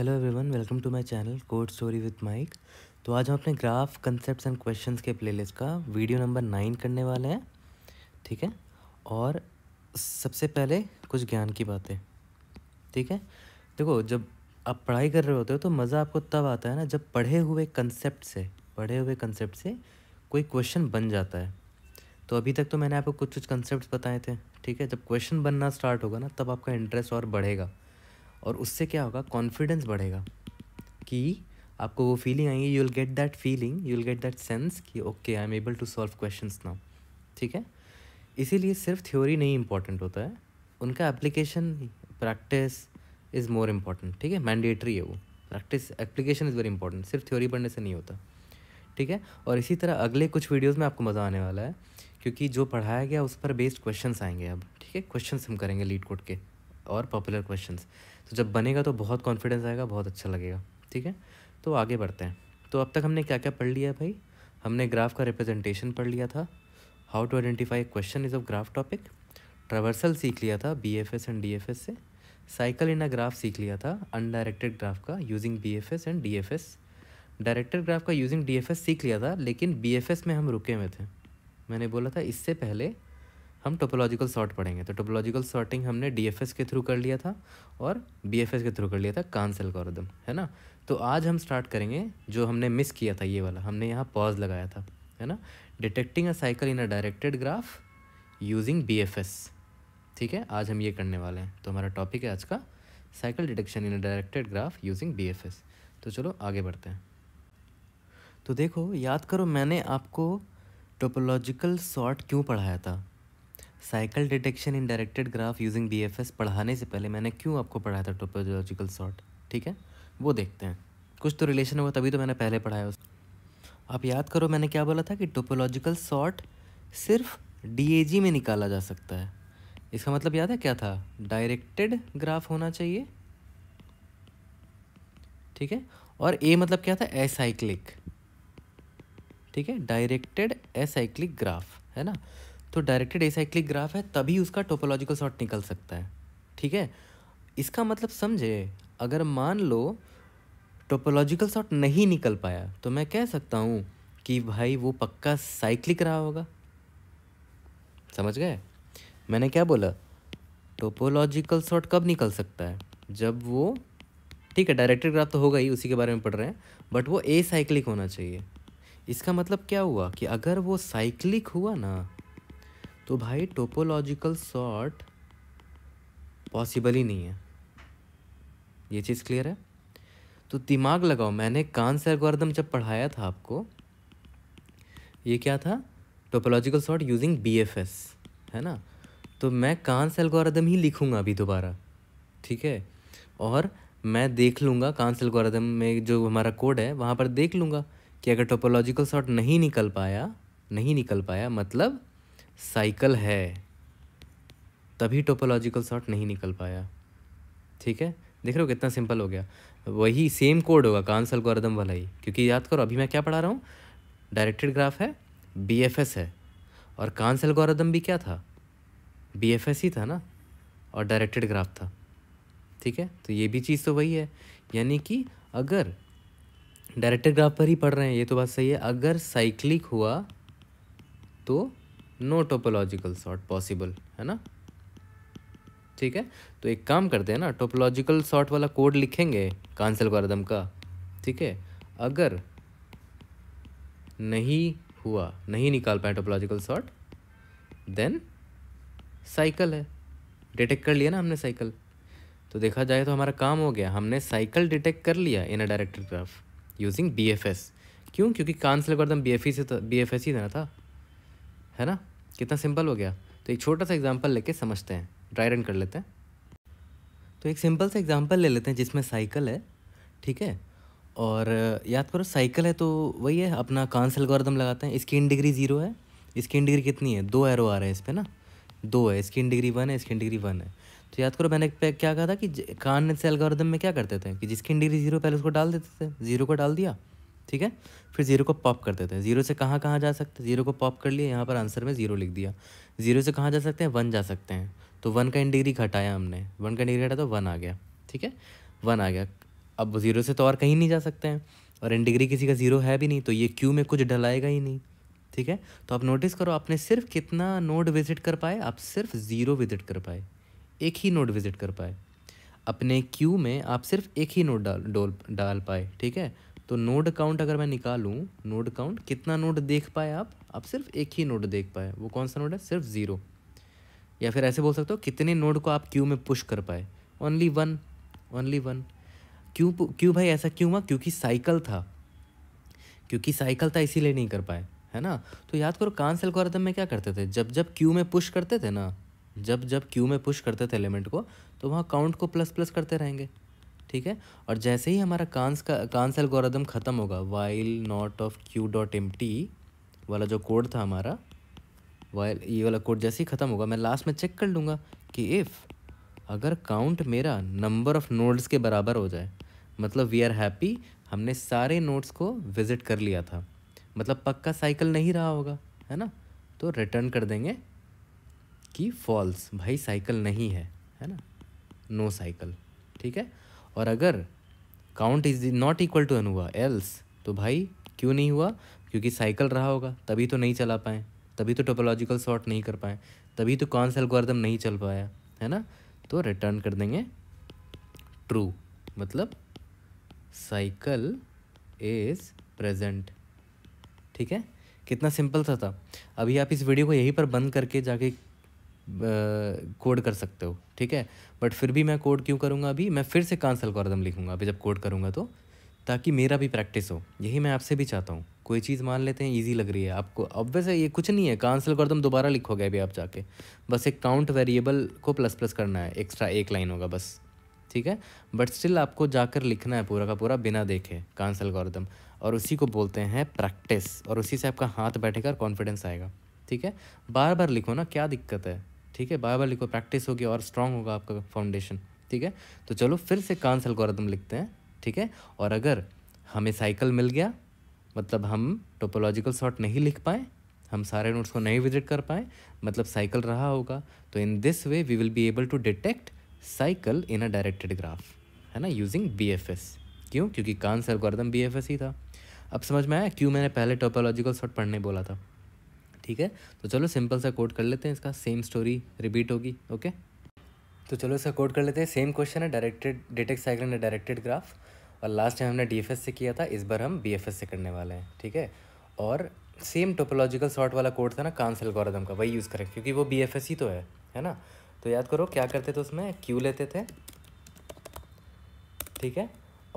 hello everyone welcome to my channel code story with Mike तो आज हम अपने ग्राफ कंसेप्ट्स एंड क्वेश्चंस के प्लेलिस्ट का वीडियो नंबर नाइन करने वाले हैं ठीक है और सबसे पहले कुछ ज्ञान की बातें ठीक है देखो जब आप पढ़ाई कर रहे होते हो तो मज़ा आपको तब आता है ना जब पढ़े हुए कंसेप्ट से पढ़े हुए कंसेप्ट से कोई क्वेश्चन बन जाता है तो अभी तक तो मैंने आपको कुछ कुछ कंसेप्ट बताए थे ठीक है जब क्वेश्चन बनना स्टार्ट होगा ना तब आपका इंटरेस्ट और बढ़ेगा और उससे क्या होगा कॉन्फिडेंस बढ़ेगा कि आपको वो फीलिंग आएगी you will get that feeling you will get that sense कि okay I am able to solve question now ठीक है इसीलिए सिर्फ थ्योरी नहीं इम्पॉर्टेंट होता है उनका application practice is more important ठीक है मैंडेटरी है वो practice application is very important सिर्फ थ्योरी पढ़ने से नहीं होता ठीक है और इसी तरह अगले कुछ वीडियोज़ में आपको मज़ा आने वाला है क्योंकि जो पढ़ाया गया उस पर बेस्ड क्वेश्चन आएंगे अब ठीक है क्वेश्चन हम करेंगे लीड कोट के और पॉपुलर क्वेश्चन तो जब बनेगा तो बहुत कॉन्फिडेंस आएगा बहुत अच्छा लगेगा ठीक है तो आगे बढ़ते हैं तो अब तक हमने क्या क्या पढ़ लिया भाई हमने ग्राफ का रिप्रेजेंटेशन पढ़ लिया था how to identify questions of graph topic traversal सीख लिया था B F S and D F S से साइकिल इन अ ग्राफ सीख लिया था अनडायरेक्टेड ग्राफ का using B F S and D F S directed graph का using D F S सीख लिया था लेकिन बी एफ एस में हम रुके हुए थे मैंने बोला था इससे पहले हम टोपोलॉजिकल सॉर्ट पढ़ेंगे तो टोपोलॉजिकल सॉर्टिंग हमने डी के थ्रू कर लिया था और बी के थ्रू कर लिया था कांसेल कॉरदम है ना तो आज हम स्टार्ट करेंगे जो हमने मिस किया था ये वाला हमने यहाँ पॉज लगाया था है ना detecting a cycle in a directed graph using B ठीक है आज हम ये करने वाले हैं तो हमारा टॉपिक है आज का cycle detection in a directed graph using B तो चलो आगे बढ़ते हैं तो देखो याद करो मैंने आपको टोपोलॉजिकल सॉर्ट क्यों पढ़ाया था cycle detection in directed graph using DFS पढ़ाने से पहले मैंने क्यों आपको पढ़ाया था टोपोलॉजिकल सॉर्ट ठीक है वो देखते हैं कुछ तो रिलेशन होगा तभी तो मैंने पहले पढ़ाया उसको आप याद करो मैंने क्या बोला था कि टोपोलॉजिकल सॉर्ट सिर्फ डी में निकाला जा सकता है इसका मतलब याद है क्या था डायरेक्टेड ग्राफ होना चाहिए ठीक है और ए मतलब क्या था एसाइक्लिक ठीक है डायरेक्टेड एसाइक्लिक ग्राफ है ना तो डायरेक्टेड एसाइक्लिक ग्राफ है तभी उसका टोपोलॉजिकल शॉर्ट निकल सकता है ठीक है इसका मतलब समझे अगर मान लो टोपोलॉजिकल शॉर्ट नहीं निकल पाया तो मैं कह सकता हूँ कि भाई वो पक्का साइक्लिक रहा होगा समझ गए मैंने क्या बोला टोपोलॉजिकल शॉर्ट कब निकल सकता है जब वो ठीक है डायरेक्टेड ग्राफ तो होगा ही उसी के बारे में पढ़ रहे हैं बट वो ए साइक्लिक होना चाहिए इसका मतलब क्या हुआ कि अगर वो साइक्लिक हुआ ना तो भाई टोपोलॉजिकल सॉर्ट पॉसिबल ही नहीं है ये चीज़ क्लियर है तो दिमाग लगाओ मैंने कान से एल्गोरिदम जब पढ़ाया था आपको ये क्या था टोपोलॉजिकल सॉर्ट यूजिंग बी है ना तो मैं कान से एल्गोरिदम ही लिखूँगा अभी दोबारा ठीक है और मैं देख लूँगा कान से एल्गोरिदम में जो हमारा कोड है वहाँ पर देख लूँगा कि अगर टोपोलॉजिकल सॉर्ट नहीं निकल पाया नहीं निकल पाया मतलब साइकिल है तभी टोपोलॉजिकल सॉर्ट नहीं निकल पाया ठीक है देख रहे हो कितना सिंपल हो गया वही सेम कोड होगा कांसल एल्गोरिदम वाला ही क्योंकि याद करो अभी मैं क्या पढ़ा रहा हूँ डायरेक्टेड ग्राफ है बी है और कांसल एल्गोरिदम भी क्या था बी ही था ना और डायरेक्टेड ग्राफ था ठीक है तो ये भी चीज़ तो वही है यानी कि अगर डायरेक्टेड ग्राफ पर ही पढ़ रहे हैं ये तो बात सही है अगर साइक्लिक हुआ तो नो टोपोलॉजिकल सॉर्ट पॉसिबल है ना ठीक है तो एक काम करते हैं ना टोपोलॉजिकल सॉर्ट वाला कोड लिखेंगे कांसल वारदम का ठीक है अगर नहीं हुआ नहीं निकाल पाए टोपोलॉजिकल सॉर्ट देन साइकिल है डिटेक्ट कर लिया ना हमने साइकिल तो देखा जाए तो हमारा काम हो गया हमने साइकिल डिटेक्ट कर लिया in a director graph using B F S क्यों क्योंकि कांसल करदम बी एफ ई से तो बी एफ एस ही देना था है ना कितना सिंपल हो गया तो एक छोटा सा एग्जाम्पल लेके समझते हैं ड्राई रन कर लेते हैं तो एक सिंपल सा एग्जाम्पल ले लेते हैं जिसमें साइकिल है ठीक है और याद करो साइकिल है तो वही है अपना कान से लगाते हैं स्किन डिग्री ज़ीरो है स्किन डिग्री कितनी है दो एरो आ रहे हैं इस पर ना दो है स्किन डिग्री वन है स्किन डिग्री वन है तो याद करो मैंने क्या कहा था कि कान से एल्गोरिदम में क्या करते थे कि जिसकी डिग्री ज़ीरो पहले उसको डाल देते थे ज़ीरो को डाल दिया ठीक है फिर ज़ीरो को पॉप कर देते हैं ज़ीरो से कहाँ कहाँ जा सकते हैं ज़ीरो को पॉप कर लिए यहाँ पर आंसर में ज़ीरो लिख दिया ज़ीरो से कहाँ जा सकते हैं वन जा सकते हैं तो वन का इन डिग्री घटाया हमने वन का डिग्री घटाया तो वन आ गया ठीक है वन आ गया अब ज़ीरो से तो और कहीं नहीं जा सकते हैं और इन डिग्री किसी का ज़ीरो है भी नहीं तो ये क्यू में कुछ ढलाएगा ही नहीं ठीक है तो आप नोटिस करो आपने सिर्फ कितना नोड विज़िट कर पाए आप सिर्फ ज़ीरो विज़िट कर पाए एक ही नोड विज़िट कर पाए अपने क्यू में आप सिर्फ एक ही नोड डाल डाल पाए ठीक है तो नोड काउंट अगर मैं निकालूं नोड काउंट कितना नोड देख पाए आप आप सिर्फ एक ही नोड देख पाए वो कौन सा नोड है सिर्फ ज़ीरो या फिर ऐसे बोल सकते हो कितने नोड को आप क्यू में पुश कर पाए ओनली वन ओनली वन क्यों क्यों भाई ऐसा क्यों हुआ क्योंकि साइकिल था क्योंकि साइकिल था इसीलिए नहीं कर पाए है ना तो याद करो कांस एल्गोरिथम में क्या करते थे जब जब क्यू में पुश करते थे ना जब जब क्यू में पुश करते थे एलिमेंट को तो वहाँ काउंट को प्लस प्लस करते रहेंगे ठीक है और जैसे ही हमारा कांस का कांस एल्गोरिदम ख़त्म होगा while not of queue dot empty वाला जो कोड था हमारा वाइल ये वाला कोड जैसे ही ख़त्म होगा मैं लास्ट में चेक कर लूँगा कि इफ़ अगर काउंट मेरा नंबर ऑफ़ नोड्स के बराबर हो जाए मतलब वी आर हैप्पी हमने सारे नोट्स को विज़िट कर लिया था मतलब पक्का साइकिल नहीं रहा होगा है ना तो रिटर्न कर देंगे कि फॉल्स भाई साइकिल नहीं है है ना नो साइकिल ठीक है और अगर count is not equal to N हुआ एल्स तो भाई क्यों नहीं हुआ क्योंकि साइकिल रहा होगा तभी तो नहीं चला पाए तभी तो टोपोलॉजिकल शॉर्ट नहीं कर पाए तभी तो कौन सा एल्गोरिदम नहीं चल पाया है ना तो रिटर्न कर देंगे ट्रू मतलब साइकिल इज़ प्रेजेंट ठीक है कितना सिंपल सा था अभी आप इस वीडियो को यहीं पर बंद करके जाके कोड कर सकते हो ठीक है बट फिर भी मैं कोड क्यों करूँगा अभी मैं फिर से कांस एल्गोरिदम लिखूँगा अभी जब कोड करूँगा तो ताकि मेरा भी प्रैक्टिस हो यही मैं आपसे भी चाहता हूँ कोई चीज़ मान लेते हैं ईजी लग रही है आपको ऑब्वियस है ये कुछ नहीं है कांसल कर दोबारा लिखोगे अभी आप जाके बस एक काउंट वेरिएबल को प्लस प्लस करना है एक्स्ट्रा एक लाइन होगा बस ठीक है बट स्टिल आपको जाकर लिखना है पूरा का पूरा बिना देखे कांसल गौरदम और उसी को बोलते हैं प्रैक्टिस और उसी से आपका हाथ बैठेगा और कॉन्फिडेंस आएगा ठीक है बार बार लिखो ना क्या दिक्कत है ठीक है बार को लिखो प्रैक्टिस होगी और स्ट्रांग होगा आपका फाउंडेशन ठीक है तो चलो फिर से कांस एल्गोरिथम लिखते हैं ठीक है और अगर हमें साइकिल मिल गया मतलब हम टोपोलॉजिकल शॉर्ट नहीं लिख पाए हम सारे नोट्स को नहीं विजिट कर पाए मतलब साइकिल रहा होगा तो in this way we will be able to detect cycle in a directed graph है ना यूजिंग बी एफ एस क्यों क्योंकि Kahn's algorithm B F S ही था अब समझ में आया क्यों मैंने पहले टोपोलॉजिकल शॉर्ट पढ़ने बोला था ठीक है तो चलो सिंपल सा कोड कर लेते हैं इसका सेम स्टोरी रिपीट होगी ओके तो चलो इसका कोड कर लेते हैं सेम क्वेश्चन है directed detect cycle and directed graph और लास्ट टाइम हमने डी से किया था इस बार हम बी से करने वाले हैं ठीक है और सेम टोपोलॉजिकल शॉर्ट वाला कोड था ना कांसल गौरदम का वही यूज़ करें क्योंकि वो बी ही तो है है ना तो याद करो क्या करते थे उसमें क्यू लेते थे ठीक है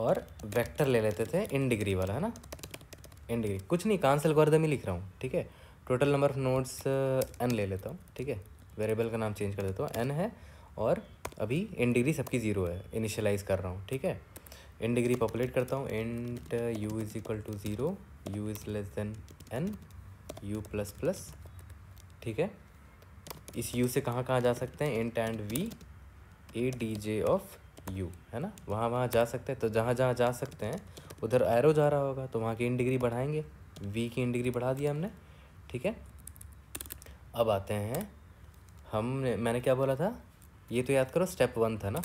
और वेक्टर ले लेते थे इन डिग्री वाला है ना इन डिग्री कुछ नहीं कांसल गौरदम ही लिख रहा हूँ ठीक है total number of nodes N ले लेता हूँ ठीक है वेरिएबल का नाम चेंज कर देता हूँ एन है और अभी इन डिग्री सबकी ज़ीरो है इनिशियलाइज़ कर रहा हूँ ठीक है इन डिग्री पॉपुलेट करता हूँ int U is equal to zero U is less than N U plus plus ठीक है इस यू से कहाँ कहाँ जा सकते हैं int and V A D J of U है ना वहाँ वहाँ जा सकते हैं तो जहाँ जहाँ जा सकते हैं उधर एरो जा रहा होगा तो वहाँ की इन डिग्री बढ़ाएंगे वी की इन डिग्री बढ़ा दिया हमने ठीक है अब आते हैं हम मैंने क्या बोला था ये तो याद करो स्टेप वन था ना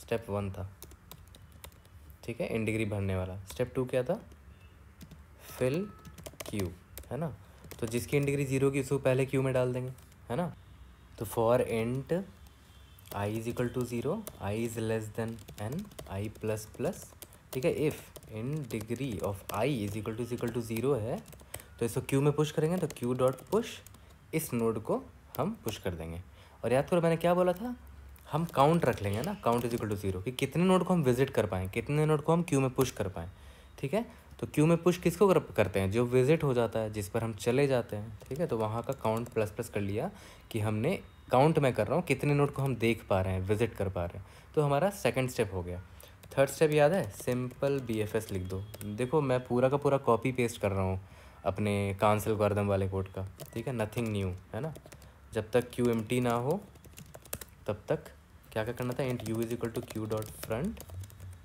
स्टेप वन था ठीक है इन डिग्री भरने वाला स्टेप टू क्या था फिल क्यू है ना तो जिसकी इन डिग्री जीरो की उसको पहले क्यू में डाल देंगे है ना तो for int I is equal to zero I is less than N I plus plus ठीक है if in degree of I is equal to is equal to zero है तो इसको क्यू में पुश करेंगे तो क्यू डॉट पुश इस node को हम पुश कर देंगे और याद करो मैंने क्या बोला था हम काउंट रख लेंगे ना count is equal to zero कि कितने नोड को हम विजिट कर पाएँ कितने नोड को हम क्यू में पुश कर पाएँ ठीक है तो क्यू में पुश किसको करते हैं जो विजिट हो जाता है जिस पर हम चले जाते हैं ठीक है तो वहाँ का काउंट प्लस प्लस कर लिया कि हमने काउंट मैं कर रहा हूँ कितने नोट को हम देख पा रहे हैं विजिट कर पा रहे हैं तो हमारा सेकेंड स्टेप हो गया थर्ड स्टेप याद है सिंपल बी एफ एस लिख दो देखो मैं पूरा का पूरा कॉपी पेस्ट कर रहा हूँ अपने कांसल गर्दम वाले कोड का ठीक है नथिंग न्यू है ना जब तक क्यू एम टी ना हो तब तक क्या क्या करना था and U is equal to queue dot front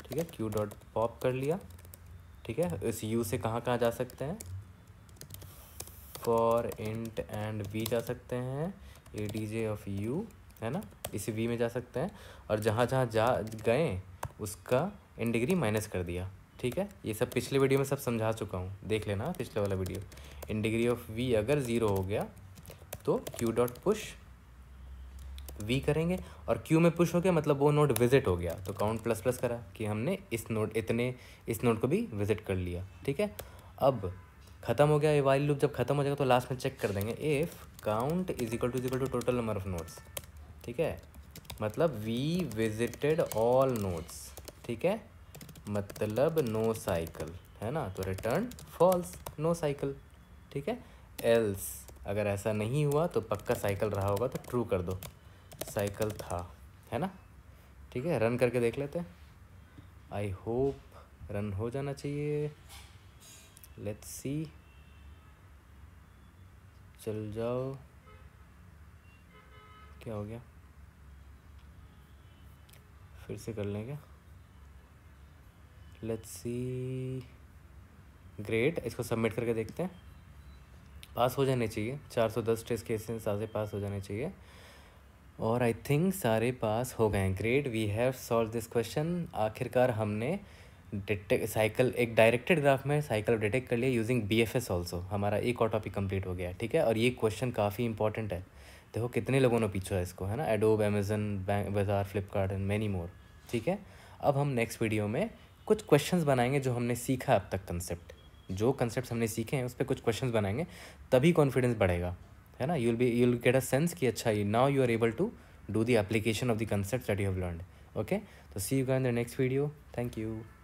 ठीक है क्यू डॉट पॉप कर लिया ठीक है इस यू से कहाँ कहाँ जा सकते हैं फॉर इंट एंड वी जा सकते हैं A D J of U है ना इस वी में जा सकते हैं और जहाँ जहाँ जा गए उसका इन डिग्री माइनस कर दिया ठीक है ये सब पिछले वीडियो में सब समझा चुका हूँ देख लेना पिछले वाला video in degree of V अगर ज़ीरो हो गया तो क्यू डॉट पुश वी करेंगे और क्यू में पुश हो गया मतलब वो नोड विजिट हो गया तो काउंट प्लस प्लस करा कि हमने इस नोड इतने इस नोड को भी विजिट कर लिया ठीक है अब खत्म हो गया ये वाइल लूप जब खत्म हो जाएगा तो लास्ट में चेक कर देंगे if count is equal to is equal to total number of notes ठीक है मतलब वी विजिटेड ऑल नोट्स ठीक है मतलब नो साइकिल है ना तो रिटर्न फॉल्स नो साइकिल ठीक है एल्स अगर ऐसा नहीं हुआ तो पक्का साइकिल रहा होगा तो ट्रू कर दो साइकिल था है ना ठीक है रन करके देख लेते हैं आई होप रन हो जाना चाहिए लेट्स सी चल जाओ क्या हो गया फिर से कर लेंगे लेट्स सी ग्रेट इसको सबमिट करके देखते हैं पास हो जाने चाहिए चार सौ दस टेस्ट केसेस सारे पास हो जाने चाहिए और आई थिंक सारे पास हो गए हैं great we have solve this question आखिरकार हमने डिटेक्ट साइकिल एक डायरेक्टेड ग्राफ में साइकिल डिटेक्ट कर लिया using B F S also हमारा एक और टॉपिक कंप्लीट हो गया ठीक है और ये क्वेश्चन काफ़ी इंपॉर्टेंट है देखो कितने लोगों ने पीछा है इसको है ना एडोब अमेजन बैंक बाजार फ्लिपकार्ट एंड मैनी मोर ठीक है अब हम नेक्स्ट वीडियो में कुछ क्वेश्चन बनाएंगे जो हमने सीखा अब तक कंसेप्ट जो कंसेप्ट हमने सीखे हैं उस पर कुछ क्वेश्चन बनाएंगे तभी कॉन्फिडेंस बढ़ेगा है ना you'll be you'll get a sense कि अच्छा now you are able to do the application of the concept that you have learn okay तो see you in the next video thank you